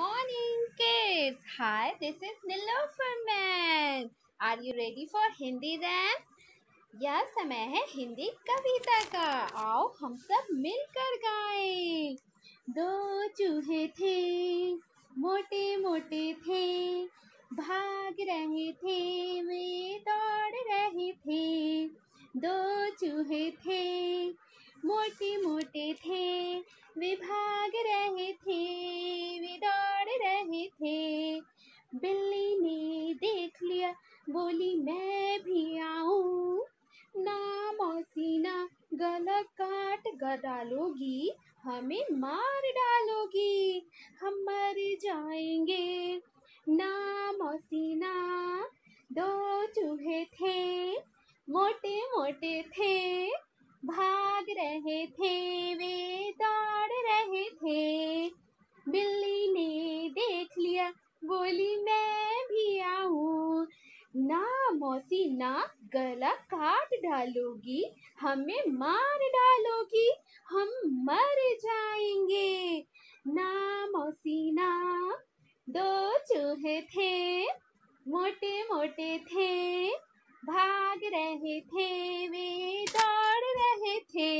morning, kids. Hi, this is Nilofer Man. Are you ready for Hindi then? यह समय है हिंदी कविता का आओ हम सब मिलकर गाएं। दो चूहे थे मोटे मोटे थे भाग रहे थे वे दौड़ रहे थे दो चूहे थे मोटे मोटे थे वे भाग रहे थे थे बिल्ली ने देख लिया बोली मैं भी आऊं ना मौसी ना गला काट डालोगी हमें मार डालोगी हम मर जाएंगे ना मौसी ना दो चूहे थे मोटे मोटे थे भाग रहे थे मौसी ना गला काट डालोगी हमें मार डालोगी हम मर जाएंगे ना मौसी ना दो चूहे थे मोटे मोटे थे भाग रहे थे वे दौड़ रहे थे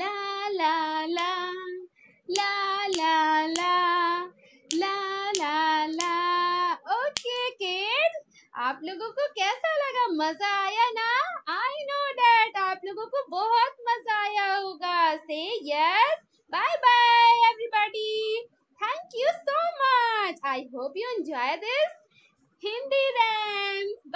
ला ला ला ला ला ला आप लोगों को कैसा लगा मजा आया ना आई नो डैट आप लोगों को बहुत मजा आया होगा से yes bye bye everybody thank you so much I hope you enjoy this Hindi RAM